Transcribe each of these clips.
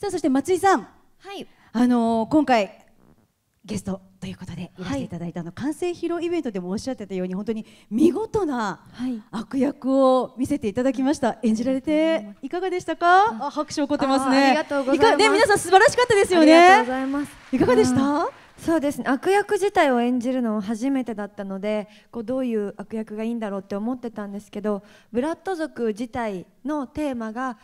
さあそして松井さん、はいあのー、今回ゲストということでいらしていただいた、はい、あの完成披露イベントでもおっしゃってたように本当に見事な悪役を見せていただきました、はい、演じられていかがでしたかあ拍手起こってますねありがとうございますね皆さん素晴らしかったですよねありがとうございますいかがでした、うん、そうですね悪役自体を演じるのも初めてだったのでこうどういう悪役がいいんだろうって思ってたんですけどブラッド族自体のテーマが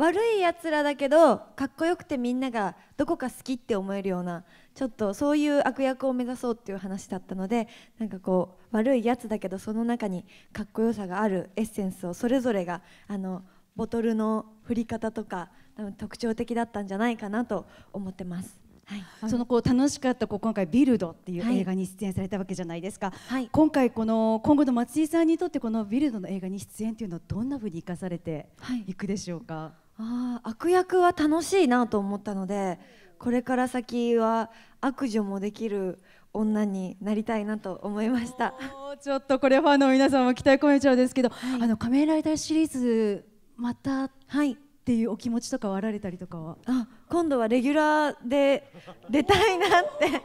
悪いやつらだけどかっこよくてみんながどこか好きって思えるようなちょっとそういう悪役を目指そうっていう話だったのでなんかこう悪いやつだけどその中にかっこよさがあるエッセンスをそれぞれがあのボトルの振り方とか多分特徴的だったんじゃないかなと思ってます。はい、そのこう楽しかったこう今回「ビルド」っていう映画に出演されたわけじゃないですか、はい、今回この今後の松井さんにとってこの「ビルド」の映画に出演っていうのはどんなふうに生かされていくでしょうか、はいあ悪役は楽しいなと思ったのでこれから先は悪女もできる女になりたいなと思いましたちょっとこれファンの皆さんも期待込めちゃうんですけど、はい、あの仮面ライダーシリーズまたはいっていうお気持ちとかはあられたりとかはあ今度はレギュラーで出たいなって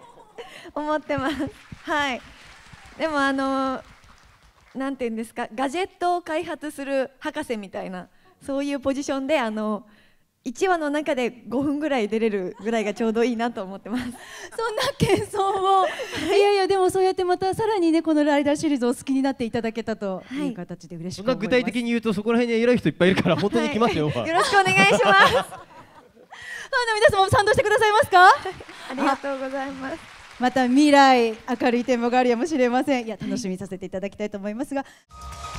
思ってますはいでもあのなんて言うんですかガジェットを開発する博士みたいなそういうポジションであの1話の中で5分ぐらい出れるぐらいがちょうどいいなと思ってます そんな謙遜をいやいやでもそうやってまたさらにねこのライダーシリーズを好きになっていただけたという形で嬉しく、はい、具体的に言うとそこら辺に偉い人いっぱいいるから本当に来ますよ、はい、よろしくお願いしますファンの皆様賛同してくださいますかありがとうございます また未来明るい展望があるやもしれませんいや楽しみさせていただきたいと思いますが、はい